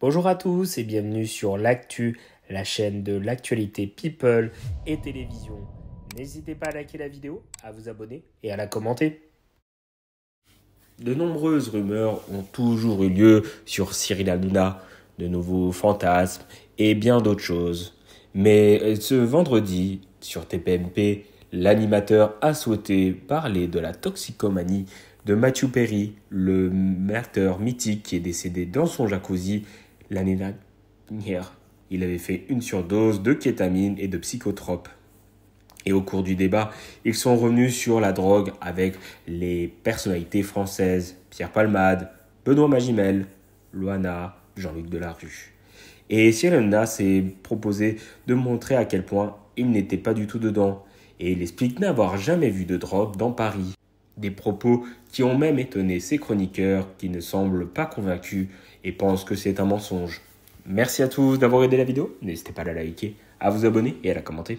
Bonjour à tous et bienvenue sur l'actu, la chaîne de l'actualité people et télévision. N'hésitez pas à liker la vidéo, à vous abonner et à la commenter. De nombreuses rumeurs ont toujours eu lieu sur Cyril Hanouna, de nouveaux fantasmes et bien d'autres choses. Mais euh, ce vendredi, sur TPMP, l'animateur a souhaité parler de la toxicomanie de Matthew Perry, le martyr mythique qui est décédé dans son jacuzzi l'année dernière. Il avait fait une surdose de kétamine et de psychotropes. Et au cours du débat, ils sont revenus sur la drogue avec les personnalités françaises Pierre Palmade, Benoît Magimel, Loana, Jean-Luc Delarue. Et Cyril s'est proposé de montrer à quel point il n'était pas du tout dedans. Et il explique n'avoir jamais vu de drogue dans Paris. Des propos qui ont même étonné ces chroniqueurs qui ne semblent pas convaincus et pensent que c'est un mensonge. Merci à tous d'avoir aidé la vidéo, n'hésitez pas à la liker, à vous abonner et à la commenter.